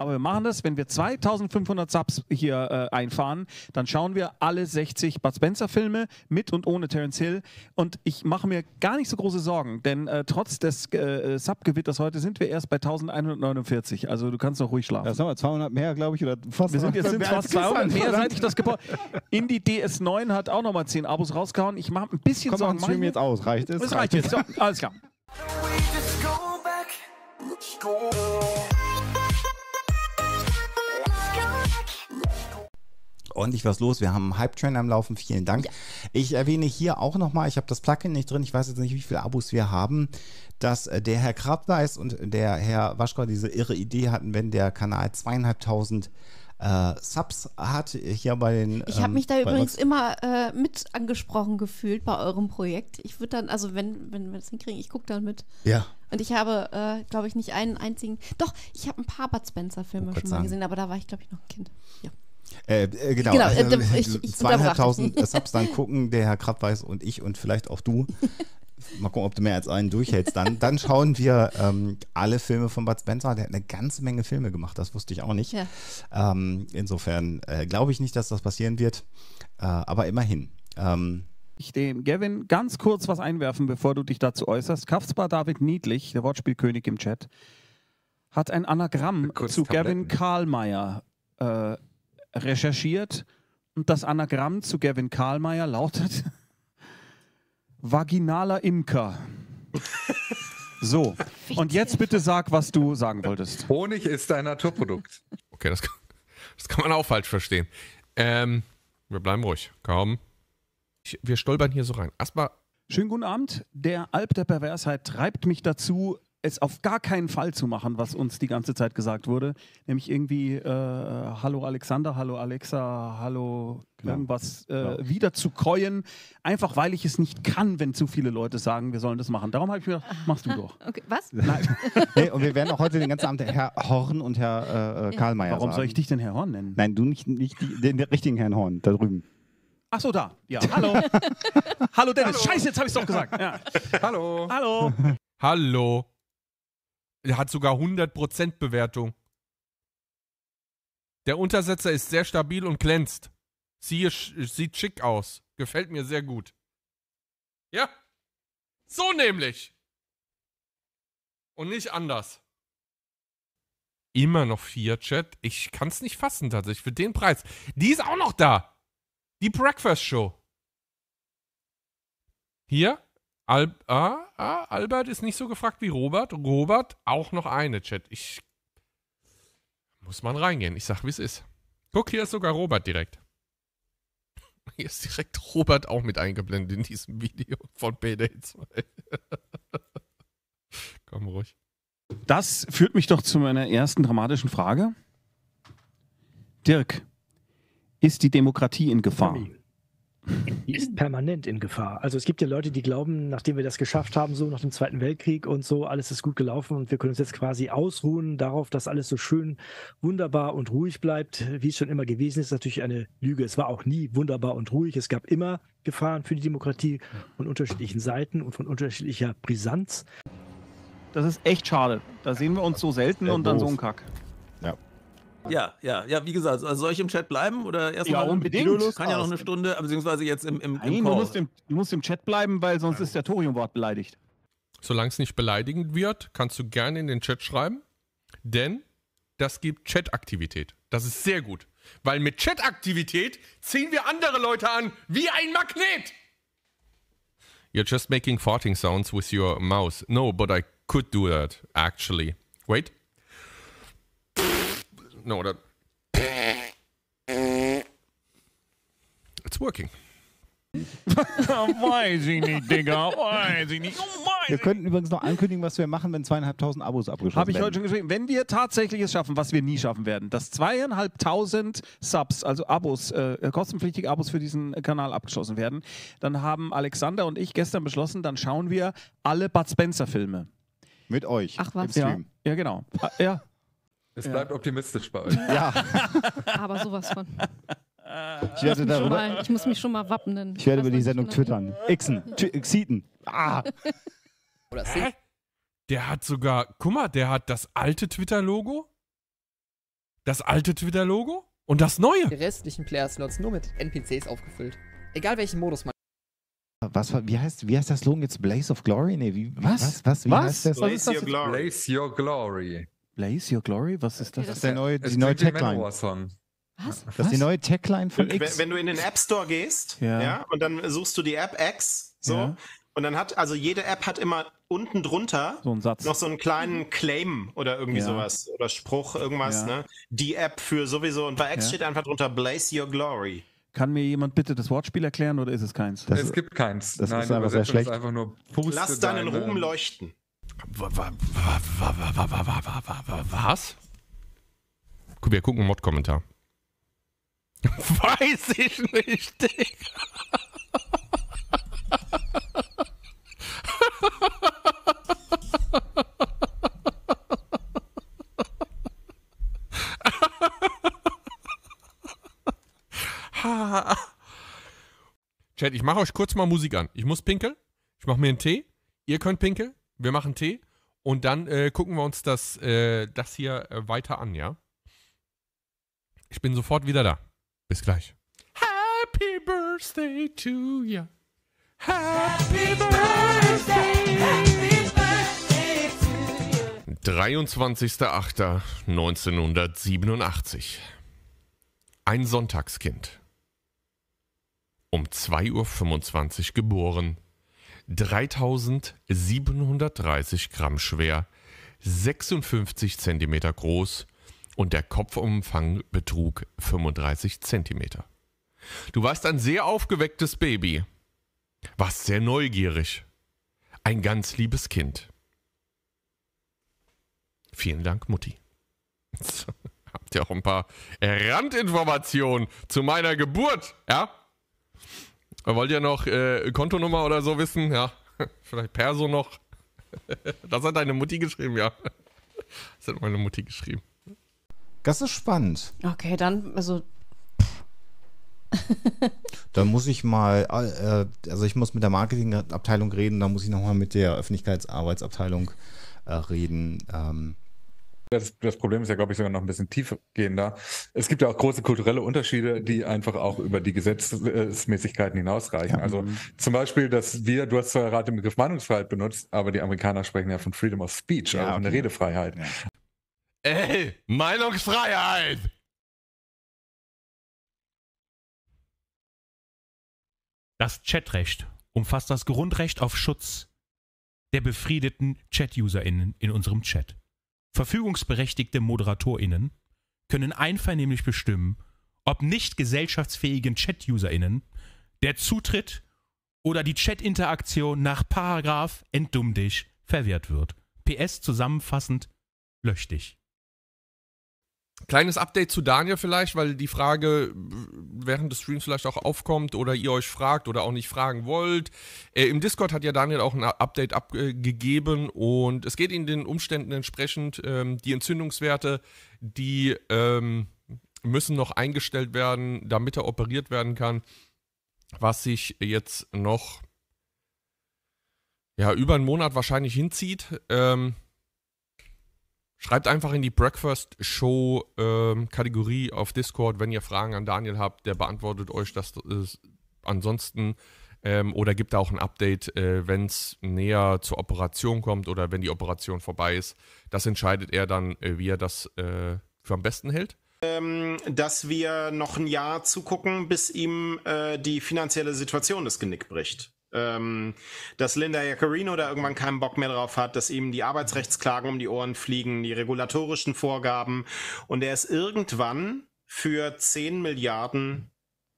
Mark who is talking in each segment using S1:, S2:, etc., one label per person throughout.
S1: Aber wir machen das, wenn wir 2500 Subs hier äh, einfahren, dann schauen wir alle 60 Bud Spencer-Filme mit und ohne Terence Hill. Und ich mache mir gar nicht so große Sorgen, denn äh, trotz des äh, äh Sub-Gewitters heute sind wir erst bei 1149. Also du kannst noch ruhig schlafen. Das sind wir 200 mehr, glaube ich, oder fast. Wir sind jetzt sind fast 200 mehr, seit ich das gebaut Indie DS9 hat auch nochmal 10 Abos rausgehauen. Ich mache ein bisschen Komm, Sorgen. Komm, streamen jetzt aus. Reicht es? Es reicht, reicht jetzt. So, alles klar.
S2: Let's
S3: ordentlich was los. Wir haben einen Hype-Train am Laufen. Vielen Dank. Ja. Ich erwähne hier auch nochmal, ich habe das Plugin nicht drin. Ich weiß jetzt nicht, wie viele Abos wir haben, dass äh, der Herr Krabweis und der Herr Waschkau diese irre Idee hatten, wenn der Kanal zweieinhalbtausend äh, Subs hat äh, hier bei den. Ich habe ähm, mich da übrigens
S2: immer äh, mit angesprochen gefühlt bei eurem Projekt. Ich würde dann, also wenn, wenn wir das hinkriegen, ich gucke dann mit. Ja. Und ich habe, äh, glaube ich, nicht einen einzigen. Doch, ich habe ein paar Bud Spencer-Filme oh, schon mal sagen. gesehen, aber da war ich, glaube ich, noch ein Kind. Ja.
S1: Äh,
S3: äh, genau, genau äh, also, ich, ich zweieinhalbtausend Subs dann gucken, der Herr Krappweis und ich und vielleicht auch du. Mal gucken, ob du mehr als einen durchhältst. Dann, dann schauen wir ähm, alle Filme von Bud Spencer. Der hat eine ganze Menge Filme gemacht, das wusste ich auch nicht. Ja. Ähm, insofern äh, glaube ich nicht, dass das passieren wird, äh,
S1: aber immerhin. Ähm, ich dem Gavin ganz kurz was einwerfen, bevor du dich dazu äußerst. Kaffspar David Niedlich, der Wortspielkönig im Chat, hat ein Anagramm zu Gavin Karlmeier äh, recherchiert und das Anagramm zu Gavin Karlmeier lautet Vaginaler Imker. so, und jetzt bitte sag, was du sagen wolltest. Honig ist ein
S4: Naturprodukt. Okay, das kann, das kann man auch falsch verstehen. Ähm, wir bleiben ruhig. Kaum. Ich, wir stolpern hier so rein. Erstmal
S1: Schönen guten Abend. Der Alp der Perversheit treibt mich dazu, es auf gar keinen Fall zu machen, was uns die ganze Zeit gesagt wurde, nämlich irgendwie äh, Hallo Alexander, Hallo Alexa, Hallo genau. irgendwas äh, genau. wieder zu keuen, einfach weil ich es nicht kann, wenn zu viele Leute sagen, wir sollen das machen. Darum habe ich mir gedacht, machst du doch. Okay, was? Nein. nee, und wir werden auch heute den ganzen Abend Herr Horn und
S3: Herr äh, äh Karlmeier Warum sagen. soll ich dich denn Herr Horn nennen? Nein, du nicht, nicht die, den, richtigen Herrn Horn, da drüben.
S1: Ach so, da. Ja, hallo. hallo Dennis. Hallo. Scheiße, jetzt habe ich es doch gesagt. Ja. Hallo. Hallo.
S4: Hallo. Er hat sogar 100% Bewertung. Der Untersetzer ist sehr stabil und glänzt. Siehe, sieht schick aus. Gefällt mir sehr gut. Ja. So nämlich. Und nicht anders. Immer noch vier, Chat. Ich kann es nicht fassen tatsächlich für den Preis. Die ist auch noch da. Die Breakfast Show. Hier Al ah, ah, Albert ist nicht so gefragt wie Robert. Robert auch noch eine, Chat. Ich muss man reingehen. Ich sag, wie es ist. Guck, hier ist sogar Robert direkt. Hier ist direkt Robert auch mit eingeblendet in diesem Video von PD2. Komm ruhig.
S1: Das führt mich doch zu meiner ersten dramatischen Frage. Dirk, ist die Demokratie in Gefahr? Nein
S2: die ist permanent in Gefahr. Also es gibt ja Leute, die glauben, nachdem wir das geschafft haben, so nach dem Zweiten Weltkrieg und so, alles ist gut gelaufen und wir können uns jetzt quasi ausruhen darauf, dass alles so schön, wunderbar und ruhig bleibt, wie es schon immer gewesen ist. Natürlich eine Lüge. Es war auch nie wunderbar und ruhig. Es gab immer Gefahren für die Demokratie von unterschiedlichen Seiten und von unterschiedlicher Brisanz.
S1: Das ist echt schade. Da sehen wir uns so selten äh, und dann so ein Kack. Ja, ja, ja, wie gesagt, also soll ich im Chat bleiben oder erstmal? Ja, unbedingt. Videolos kann ja noch eine Stunde, beziehungsweise jetzt im, im, im Nein, Call. Du musst im, du musst im Chat bleiben, weil sonst Nein. ist der Thorium-Wort beleidigt.
S4: Solange es nicht beleidigend wird, kannst du gerne in den Chat schreiben, denn das gibt Chat-Aktivität. Das ist sehr gut, weil mit Chat-Aktivität ziehen wir andere Leute an wie ein Magnet. You're just making farting sounds with your mouse. No, but I could do that, actually. Wait. No, that. It's working. weiß ich nicht, Digga.
S1: Weiß ich nicht. Oh,
S4: weiß wir
S3: könnten übrigens noch ankündigen, was wir machen, wenn zweieinhalbtausend Abos abgeschlossen werden. Habe ich heute
S1: schon geschrieben. Wenn wir tatsächlich es schaffen, was wir nie schaffen werden, dass zweieinhalbtausend Subs, also Abos, äh, äh, kostenpflichtige Abos für diesen Kanal abgeschlossen werden, dann haben Alexander und ich gestern beschlossen, dann schauen wir alle Bud Spencer Filme. Mit euch. Ach was? Im Stream. Ja, ja genau. Ah, ja,
S4: es ja. bleibt optimistisch bei euch.
S3: Ja.
S2: Aber sowas von. Ich, werde ich darüber, mal, ich muss mich schon mal wappnen. Ich werde über die
S3: Sendung twittern. Xen. Xiten.
S2: Ah.
S4: Oder Hä? Der hat sogar, guck mal, der hat das alte Twitter-Logo, das alte Twitter-Logo und das neue. Die restlichen Player-Slots nur mit NPCs aufgefüllt. Egal welchen Modus man.
S3: Was, wie, heißt, wie heißt das Logo jetzt? Blaze of Glory? Nee, wie, was? Was? was? Wie was? heißt das? Blaze, Your Glory.
S1: Blaze Your Glory. Blaze Your Glory? Was ist das? Das ist
S3: der neue, die neue Tagline. Song. Was? Das ist die neue Tagline von X. Wenn, wenn, du in den App Store gehst, ja. ja. und dann suchst du die App X, so, ja. und dann hat, also jede App hat immer unten drunter so noch so einen kleinen Claim oder irgendwie ja. sowas, oder Spruch, irgendwas, ne? Die App für sowieso, und bei X steht einfach drunter Blaze Your Glory.
S1: Kann mir jemand bitte das Wortspiel erklären oder ist es keins? Das, es gibt keins. Das Nein, ist einfach sehr schlecht. Einfach
S4: nur Lass deinen deine... Ruhm leuchten. Was? Wir gucken Mod-Kommentar.
S1: Weiß ich nicht,
S4: Chat, ich mache euch kurz mal Musik an. Ich muss pinkeln. Ich mache mir einen Tee. Ihr könnt pinkeln wir machen Tee und dann äh, gucken wir uns das, äh, das hier äh, weiter an, ja? Ich bin sofort wieder da. Bis gleich. Happy Birthday to you. Happy Birthday. Happy Birthday to you. 23.08.1987. Ein Sonntagskind. Um 2.25 Uhr geboren. 3730 Gramm schwer, 56 Zentimeter groß und der Kopfumfang betrug 35 Zentimeter. Du warst ein sehr aufgewecktes Baby, warst sehr neugierig, ein ganz liebes Kind. Vielen Dank, Mutti. So, habt ihr auch ein paar Randinformationen zu meiner Geburt, ja? Wollt ihr noch äh, Kontonummer oder so wissen? Ja. Vielleicht Perso noch. Das hat deine Mutti geschrieben, ja. Das hat meine Mutti geschrieben. Das ist spannend.
S2: Okay, dann, also.
S4: dann
S3: muss ich mal, äh, also ich muss mit der Marketingabteilung reden, dann muss ich nochmal mit der Öffentlichkeitsarbeitsabteilung äh, reden. Ähm,
S1: das, das Problem ist ja, glaube ich, sogar noch ein bisschen
S4: tiefgehender. Es gibt ja auch große kulturelle Unterschiede, die einfach auch über die Gesetzmäßigkeiten hinausreichen. Ja. Also mhm. zum Beispiel, dass wir, du hast zwar gerade den Begriff Meinungsfreiheit benutzt, aber die Amerikaner sprechen ja von Freedom of Speech, ja, also okay. eine Redefreiheit. Ja. Ey,
S2: Meinungsfreiheit! Das Chatrecht umfasst das Grundrecht auf Schutz der
S1: befriedeten Chat-UserInnen in unserem Chat. Verfügungsberechtigte ModeratorInnen können einvernehmlich bestimmen, ob nicht gesellschaftsfähigen Chat-UserInnen der Zutritt oder die Chat-Interaktion nach Paragraph entdumm dich
S4: verwehrt wird. PS zusammenfassend lösch dich. Kleines Update zu Daniel vielleicht, weil die Frage während des Streams vielleicht auch aufkommt oder ihr euch fragt oder auch nicht fragen wollt. Äh, Im Discord hat ja Daniel auch ein Update abgegeben und es geht in den Umständen entsprechend. Ähm, die Entzündungswerte, die ähm, müssen noch eingestellt werden, damit er operiert werden kann, was sich jetzt noch ja, über einen Monat wahrscheinlich hinzieht. Ähm, Schreibt einfach in die Breakfast Show ähm, Kategorie auf Discord, wenn ihr Fragen an Daniel habt. Der beantwortet euch das äh, ansonsten ähm, oder gibt da auch ein Update, äh, wenn es näher zur Operation kommt oder wenn die Operation vorbei ist. Das entscheidet er dann, äh, wie er das äh, für am besten hält.
S3: Ähm, dass wir noch ein Jahr zugucken, bis ihm äh, die finanzielle Situation das Genick bricht ähm, dass Linda Jacarino da irgendwann keinen Bock mehr drauf hat, dass ihm die Arbeitsrechtsklagen um die Ohren fliegen, die regulatorischen Vorgaben und er ist irgendwann für 10 Milliarden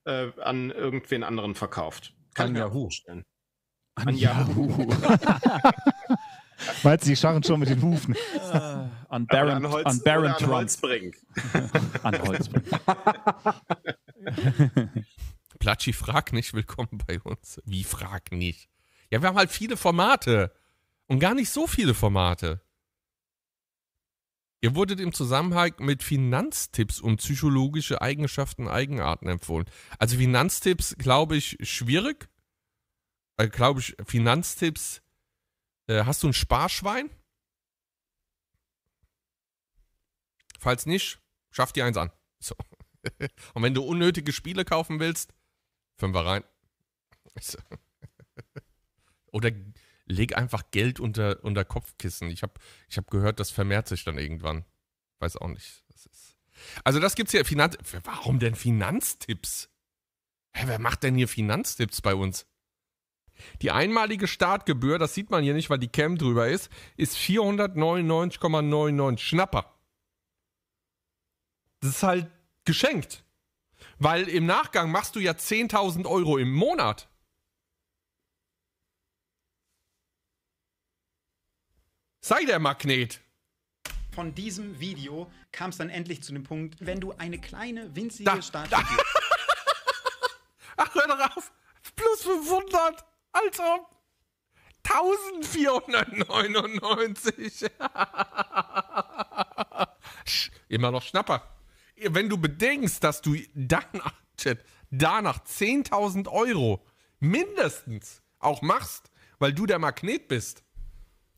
S3: äh, an irgendwen anderen verkauft. Kann an Yahoo. Vorstellen. An, an Yahoo. Yahoo. Weil sie scharren schon mit den Hufen. Äh, an Baron, an Holz, an Baron an Trump. Holzbrink.
S4: an Holzbrink. Platschi, frag nicht, willkommen bei uns. Wie frag nicht? Ja, wir haben halt viele Formate. Und gar nicht so viele Formate. Ihr wurdet im Zusammenhang mit Finanztipps und psychologische Eigenschaften, Eigenarten empfohlen. Also Finanztipps, glaube ich, schwierig. Äh, glaube ich, Finanztipps. Äh, hast du ein Sparschwein? Falls nicht, schaff dir eins an. So. und wenn du unnötige Spiele kaufen willst, Fünfer rein. Oder leg einfach Geld unter, unter Kopfkissen. Ich habe ich hab gehört, das vermehrt sich dann irgendwann. Weiß auch nicht. Das ist also das gibt's hier. Finanz Warum denn Finanztipps? Hä, wer macht denn hier Finanztipps bei uns? Die einmalige Startgebühr, das sieht man hier nicht, weil die Cam drüber ist, ist 499,99 Schnapper. Das ist halt geschenkt. Weil im Nachgang machst du ja 10.000 Euro im Monat. Sei der Magnet.
S3: Von diesem Video kam es dann endlich zu
S1: dem Punkt, wenn du eine kleine, winzige da, Statue... Ach, hör doch auf.
S4: Plus 500. Also 1499. Immer noch Schnapper wenn du bedenkst, dass du danach, danach 10.000 Euro mindestens auch machst, weil du der Magnet bist,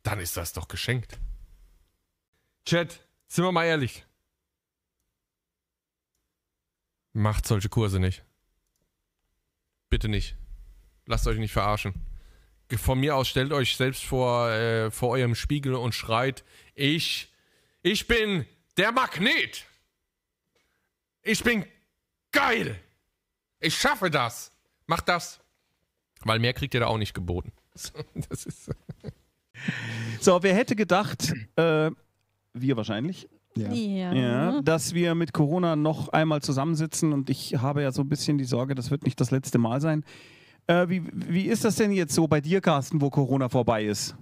S4: dann ist das doch geschenkt. Chat, sind wir mal ehrlich. Macht solche Kurse nicht. Bitte nicht. Lasst euch nicht verarschen. Von mir aus stellt euch selbst vor, äh, vor eurem Spiegel und schreit, ich, ich bin der Magnet. Ich bin geil. Ich schaffe das. Mach das. Weil mehr kriegt ihr da auch nicht geboten. Das ist. So, wer hätte gedacht, äh, wir wahrscheinlich, ja. Ja. ja. dass
S1: wir mit Corona noch einmal zusammensitzen und ich habe ja so ein bisschen die Sorge, das wird nicht das letzte Mal sein. Äh, wie, wie ist das denn jetzt so bei dir, Carsten, wo Corona vorbei ist?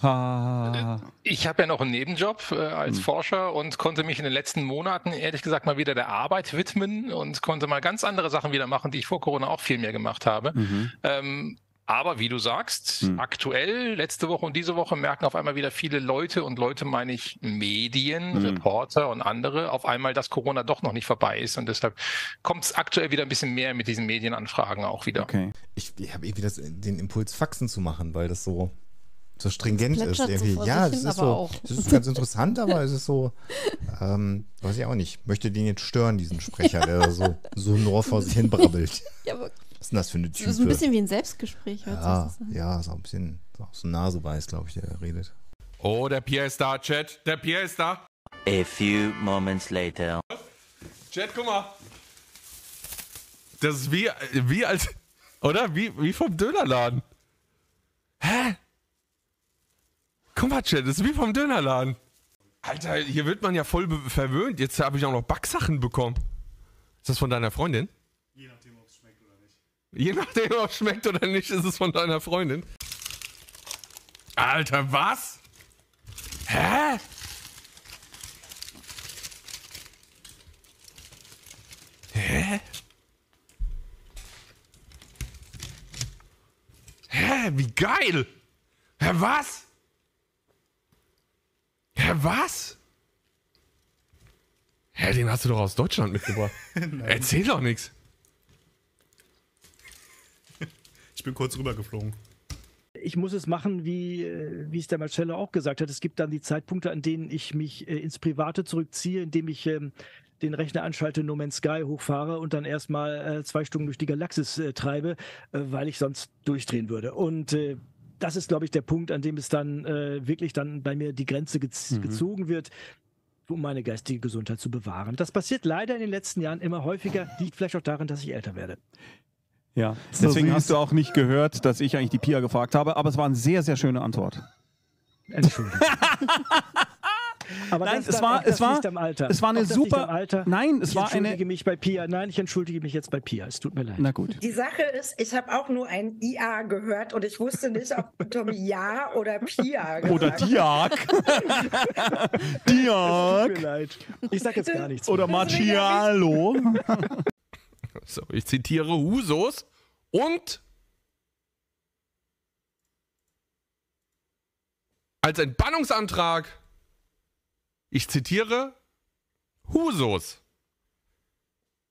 S1: Ah.
S4: Ich habe ja noch einen Nebenjob äh, als hm. Forscher und konnte mich in den letzten Monaten ehrlich gesagt mal wieder der Arbeit widmen und konnte mal ganz andere Sachen wieder machen, die ich vor Corona auch viel mehr gemacht habe. Mhm. Ähm, aber wie du sagst, hm. aktuell, letzte Woche und diese Woche merken auf einmal wieder viele Leute und Leute meine ich Medien, hm. Reporter und andere auf einmal, dass Corona doch noch nicht vorbei ist und deshalb kommt es aktuell wieder ein bisschen mehr mit diesen Medienanfragen auch wieder.
S3: Okay. Ich, ich habe irgendwie das, den Impuls, Faxen zu machen, weil das so so stringent ist. Irgendwie. ja, es ist, so, es ist ganz interessant, aber es ist so, ähm, weiß ich auch nicht. Möchte den jetzt stören, diesen Sprecher, der so nur vor sich hin brabbelt. Ja, was ist denn das für eine Tür? Das ist ein bisschen
S2: wie ein Selbstgespräch. Ja, ja, auch ein
S3: bisschen so aus der Nase weiß, glaube
S4: ich, der redet. Oh, der Pierre ist da, Chat. Der Pierre ist da. A few moments later. Chat, guck mal. Das ist wie, wie als, oder? Wie, wie vom Dönerladen. Hä? Guck mal, Chat, das ist wie vom Dönerladen. Alter, hier wird man ja voll verwöhnt. Jetzt habe ich auch noch Backsachen bekommen. Ist das von deiner Freundin? Je nachdem, ob es schmeckt oder nicht. Je nachdem, ob es schmeckt oder nicht, ist es von deiner Freundin. Alter, was? Hä? Hä? Hä, wie geil! Hä, was? Hä, was? Hä, den hast du doch aus Deutschland mitgebracht. Erzähl doch nichts.
S2: Ich bin kurz rübergeflogen. Ich muss es machen, wie, äh, wie es der Marcello auch gesagt hat. Es gibt dann die Zeitpunkte, an denen ich mich äh, ins Private zurückziehe, indem ich ähm, den Rechner anschalte, No Man's Sky hochfahre und dann erstmal äh, zwei Stunden durch die Galaxis äh, treibe, äh, weil ich sonst durchdrehen würde. Und äh, das ist, glaube ich, der Punkt, an dem es dann äh, wirklich dann bei mir die Grenze gez mhm. gezogen wird um meine geistige Gesundheit zu bewahren. Das passiert leider in den letzten Jahren immer häufiger, liegt vielleicht auch darin, dass ich älter werde.
S1: Ja, deswegen so hast du auch nicht gehört, dass ich eigentlich die Pia gefragt habe, aber es war eine sehr, sehr schöne Antwort.
S2: Entschuldigung. Aber nein, es war, es war, es war eine super. Nein, es ich war eine. Ich entschuldige mich bei Pia. Nein, ich entschuldige mich jetzt bei Pia. Es tut mir leid. Na gut. Die Sache ist, ich habe auch nur ein IA gehört und ich wusste nicht, ob Tommy Ja oder Pia.
S4: Gesagt. Oder Diak.
S1: Diak. Tut mir leid. Ich sage jetzt gar nichts. Oder Marcialo.
S4: so, ich zitiere Husos und als Entbannungsantrag ich zitiere, Husos.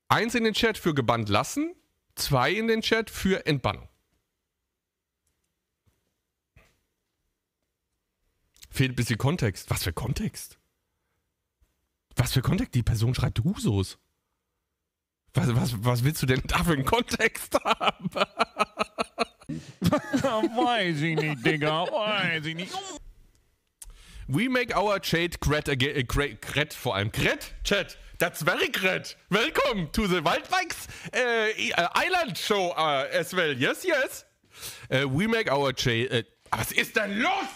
S4: Eins in den Chat für gebannt lassen, zwei in den Chat für Entbannung. Fehlt ein bisschen Kontext. Was für Kontext? Was für Kontext? Die Person schreibt Husos. Was, was, was willst du denn da für einen Kontext haben?
S1: Weiß ich nicht, Digga. Weiß ich nicht.
S4: We make our chat great again. Äh, great, great vor allem. Great chat. That's very great. Welcome to the Wildbikes uh, äh, äh, Island Show uh, as well. Yes, yes. Uh, we make our chat. was ist denn los?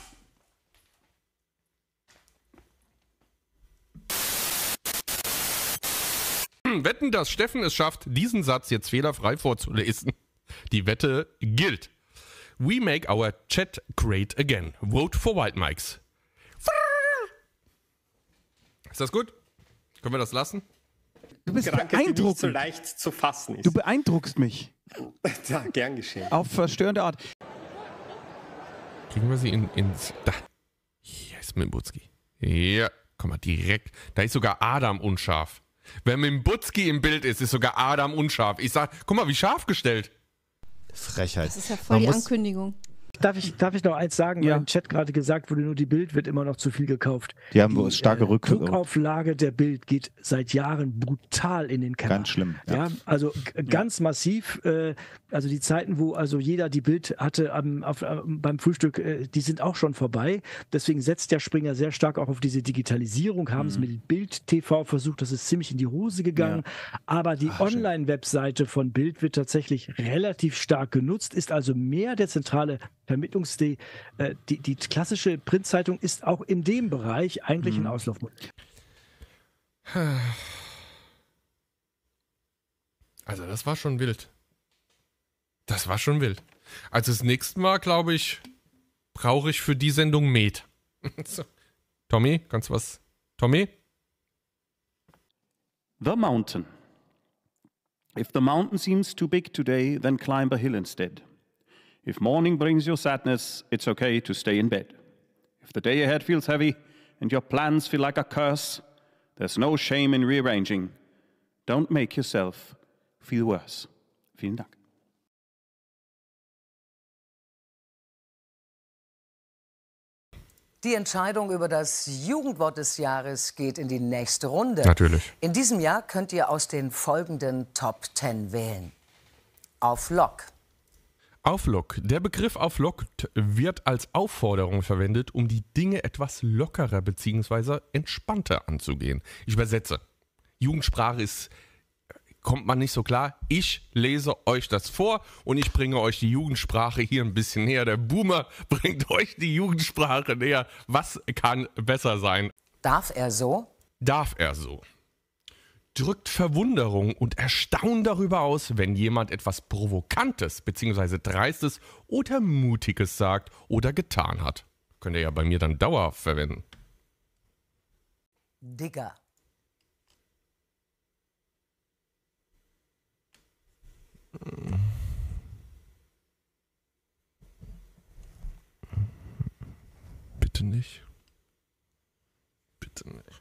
S4: Hm, wetten, dass Steffen es schafft, diesen Satz jetzt fehlerfrei vorzulesen. Die Wette gilt. We make our chat great again. Vote for Wild Mikes. Ist das gut? Können wir das lassen? Du bist Gedanke, beeindruckend. so leicht zu fassen
S1: ist. Du beeindruckst mich. ja, gern geschehen. Auf verstörende Art.
S4: Kriegen wir sie in, ins. Da. Hier ist Mimbutski. Ja, komm mal, direkt. Da ist sogar Adam unscharf. Wenn Mimbutski im Bild ist, ist sogar Adam unscharf. Ich sag, guck mal, wie scharf gestellt. Frechheit. Das ist ja
S2: voll man die muss, Ankündigung darf, ich, darf ich noch eins sagen? Ja. Im Chat gerade gesagt wurde, nur die Bild wird immer noch zu viel gekauft. Die
S3: haben die, starke äh, Rückkaufen.
S2: Druckauflage der Bild geht seit Jahren brutal in den Keller. Ganz schlimm. Ja, ja also ganz ja. massiv. Äh, also die Zeiten, wo also jeder die Bild hatte am, auf, äh, beim Frühstück, äh, die sind auch schon vorbei. Deswegen setzt der Springer sehr stark auch auf diese Digitalisierung, haben mhm. es mit Bild TV versucht, das ist ziemlich in die Hose gegangen. Ja. Aber die ah, Online-Webseite von Bild wird tatsächlich relativ stark genutzt, ist also mehr der zentrale Vermittlungs-, die, äh, die, die klassische Printzeitung ist auch in dem Bereich eigentlich hm. ein mhm. Auslaufmodell.
S4: Also das war schon wild. Das war schon wild. Also das nächste Mal, glaube ich, brauche ich für die Sendung Med. so. Tommy, kannst du was? Tommy? The Mountain. If the mountain seems too big today, then
S1: climb a hill instead. If morning brings you sadness, it's okay to stay in bed. If the day ahead feels heavy and your plans feel like a curse, there's no shame in
S2: rearranging. Don't make yourself feel worse. Vielen Dank. Die Entscheidung über das Jugendwort des Jahres geht in die nächste Runde. Natürlich. In diesem Jahr könnt ihr aus den folgenden Top 10 wählen.
S4: Auf Lock. Auflock. Der Begriff Auflock wird als Aufforderung verwendet, um die Dinge etwas lockerer bzw. entspannter anzugehen. Ich übersetze. Jugendsprache ist, kommt man nicht so klar. Ich lese euch das vor und ich bringe euch die Jugendsprache hier ein bisschen näher. Der Boomer bringt euch die Jugendsprache näher. Was kann besser sein? Darf er so? Darf er so drückt Verwunderung und Erstaunen darüber aus, wenn jemand etwas Provokantes bzw. Dreistes oder Mutiges sagt oder getan hat. Könnt ihr ja bei mir dann dauerhaft verwenden. Digger. Bitte nicht. Bitte nicht.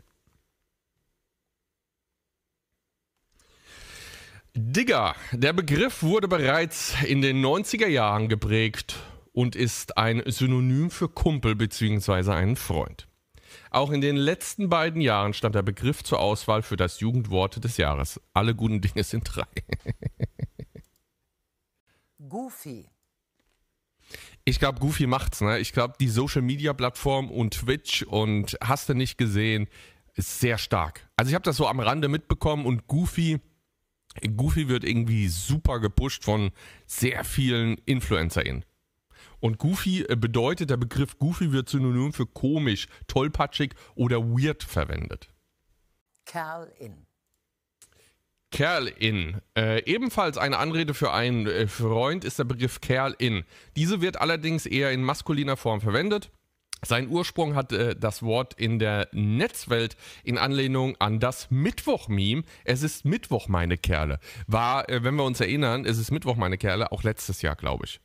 S4: Digger. Der Begriff wurde bereits in den 90er Jahren geprägt und ist ein Synonym für Kumpel bzw. einen Freund. Auch in den letzten beiden Jahren stand der Begriff zur Auswahl für das Jugendwort des Jahres. Alle guten Dinge sind drei.
S2: Goofy.
S4: Ich glaube, Goofy macht's, ne? Ich glaube, die Social Media Plattform und Twitch und hast du nicht gesehen, ist sehr stark. Also ich habe das so am Rande mitbekommen und Goofy Goofy wird irgendwie super gepusht von sehr vielen InfluencerInnen. Und Goofy äh, bedeutet, der Begriff Goofy wird synonym für komisch, tollpatschig oder weird verwendet. Kerl-In. Kerl-In. Äh, ebenfalls eine Anrede für einen äh, Freund ist der Begriff Kerl-In. Diese wird allerdings eher in maskuliner Form verwendet sein Ursprung hat äh, das Wort in der Netzwelt in Anlehnung an das Mittwoch-Meme. Es ist Mittwoch, meine Kerle. War, äh, wenn wir uns erinnern, es ist Mittwoch, meine Kerle, auch letztes Jahr, glaube ich.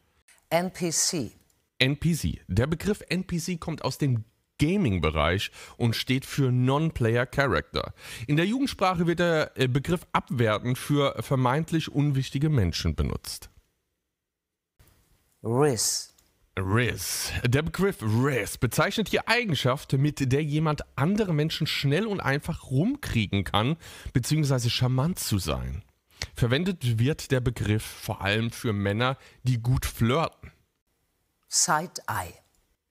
S4: NPC. NPC. Der Begriff NPC kommt aus dem Gaming-Bereich und steht für Non-Player Character. In der Jugendsprache wird der äh, Begriff abwertend für vermeintlich unwichtige Menschen benutzt. RIS. Riz. Der Begriff Riz bezeichnet die Eigenschaft, mit der jemand andere Menschen schnell und einfach rumkriegen kann, beziehungsweise charmant zu sein. Verwendet wird der Begriff vor allem für Männer, die gut flirten. Side-Eye.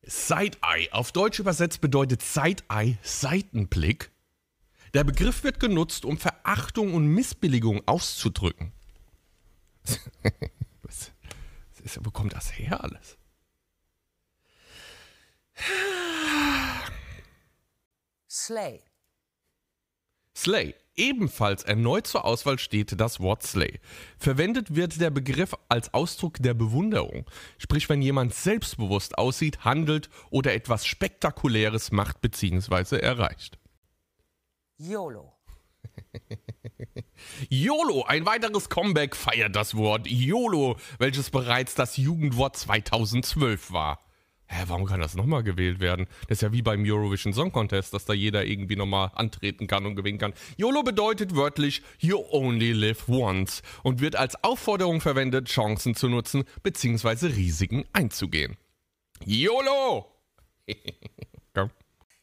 S4: Side-Eye, auf Deutsch übersetzt bedeutet Side-Eye Seitenblick. Der Begriff wird genutzt, um Verachtung und Missbilligung auszudrücken. Wo kommt das her alles? Slay. Slay. Ebenfalls erneut zur Auswahl steht das Wort Slay. Verwendet wird der Begriff als Ausdruck der Bewunderung, sprich wenn jemand selbstbewusst aussieht, handelt oder etwas Spektakuläres macht bzw. erreicht. YOLO. YOLO, ein weiteres Comeback feiert das Wort YOLO, welches bereits das Jugendwort 2012 war hä, warum kann das nochmal gewählt werden? Das ist ja wie beim Eurovision Song Contest, dass da jeder irgendwie nochmal antreten kann und gewinnen kann. YOLO bedeutet wörtlich You Only Live Once und wird als Aufforderung verwendet, Chancen zu nutzen bzw. Risiken einzugehen. YOLO! Komm.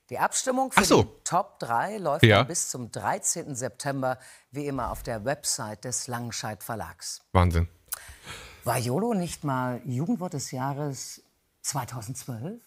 S2: Die Abstimmung für so. die Top 3 läuft ja. bis zum 13.
S3: September, wie immer auf der Website des Langenscheidt Verlags. Wahnsinn. War YOLO
S2: nicht mal Jugendwort des Jahres 2012